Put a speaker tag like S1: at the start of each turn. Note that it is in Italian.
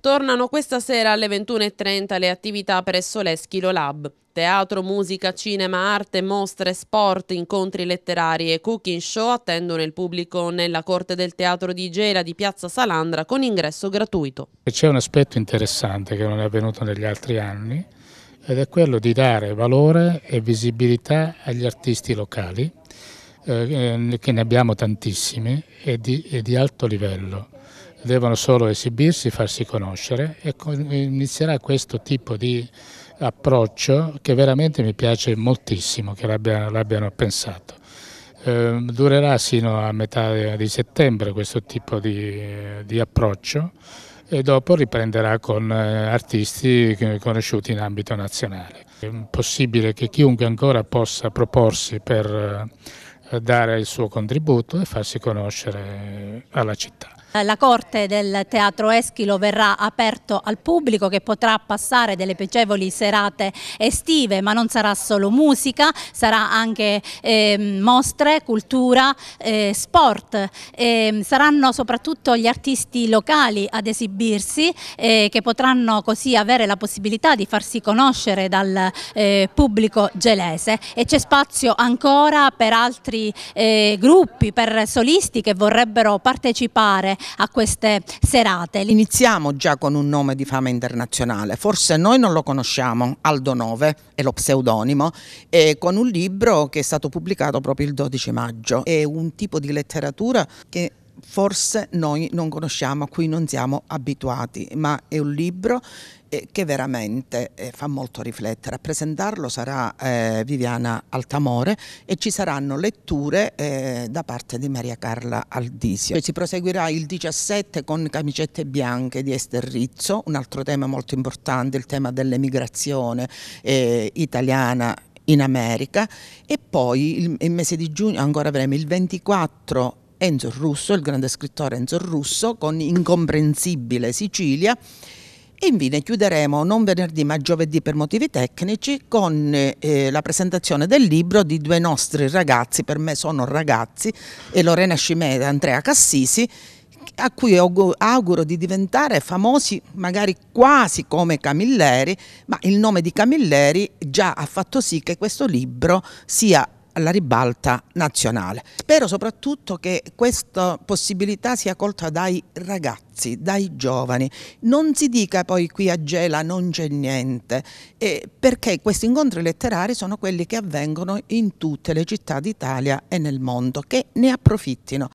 S1: Tornano questa sera alle 21.30 le attività presso l'Eschilo Lab. Teatro, musica, cinema, arte, mostre, sport, incontri letterari e cooking show attendono il pubblico nella corte del teatro di Gela di Piazza Salandra con ingresso gratuito.
S2: C'è un aspetto interessante che non è avvenuto negli altri anni ed è quello di dare valore e visibilità agli artisti locali, eh, che ne abbiamo tantissimi, e di, e di alto livello devono solo esibirsi, farsi conoscere e inizierà questo tipo di approccio che veramente mi piace moltissimo che l'abbiano pensato. Eh, durerà sino a metà di settembre questo tipo di, di approccio e dopo riprenderà con eh, artisti conosciuti in ambito nazionale. È possibile che chiunque ancora possa proporsi per eh, dare il suo contributo e farsi conoscere eh, alla città.
S1: Eh, la corte del Teatro Eschilo verrà aperto al pubblico che potrà passare delle piacevoli serate estive, ma non sarà solo musica, sarà anche eh, mostre, cultura, eh, sport. Eh, saranno soprattutto gli artisti locali ad esibirsi eh, che potranno così avere la possibilità di farsi conoscere dal eh, pubblico gelese e c'è spazio ancora per altri gruppi, per solisti che vorrebbero partecipare a queste serate.
S3: Iniziamo già con un nome di fama internazionale, forse noi non lo conosciamo, Aldo Nove è lo pseudonimo, e con un libro che è stato pubblicato proprio il 12 maggio. È un tipo di letteratura che forse noi non conosciamo, a cui non siamo abituati, ma è un libro eh, che veramente eh, fa molto riflettere. A presentarlo sarà eh, Viviana Altamore e ci saranno letture eh, da parte di Maria Carla Aldisio. Poi si proseguirà il 17 con Camicette bianche di Ester Rizzo, un altro tema molto importante, il tema dell'emigrazione eh, italiana in America e poi il, il mese di giugno ancora avremo il 24 Enzo Russo, il grande scrittore Enzo Russo, con Incomprensibile Sicilia. E infine chiuderemo non venerdì ma giovedì per motivi tecnici con eh, la presentazione del libro di due nostri ragazzi, per me sono ragazzi, e Lorena Scimè e Andrea Cassisi, a cui auguro di diventare famosi magari quasi come Camilleri, ma il nome di Camilleri già ha fatto sì che questo libro sia alla ribalta nazionale. Spero soprattutto che questa possibilità sia colta dai ragazzi, dai giovani. Non si dica poi qui a Gela non c'è niente, eh, perché questi incontri letterari sono quelli che avvengono in tutte le città d'Italia e nel mondo, che ne approfittino.